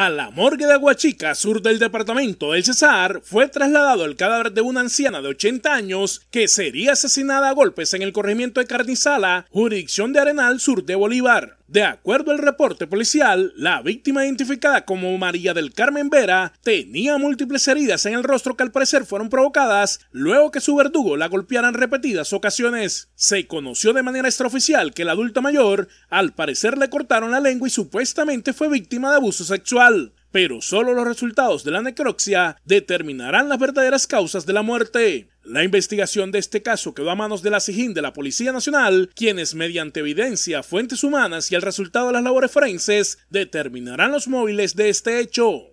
A la morgue de Aguachica, sur del departamento del Cesar, fue trasladado el cadáver de una anciana de 80 años que sería asesinada a golpes en el corregimiento de Carnizala, jurisdicción de Arenal, sur de Bolívar. De acuerdo al reporte policial, la víctima identificada como María del Carmen Vera tenía múltiples heridas en el rostro que al parecer fueron provocadas luego que su verdugo la golpeara en repetidas ocasiones. Se conoció de manera extraoficial que la adulta mayor al parecer le cortaron la lengua y supuestamente fue víctima de abuso sexual pero solo los resultados de la necropsia determinarán las verdaderas causas de la muerte. La investigación de este caso quedó a manos de la SIGIN de la Policía Nacional, quienes mediante evidencia, fuentes humanas y el resultado de las labores forenses determinarán los móviles de este hecho.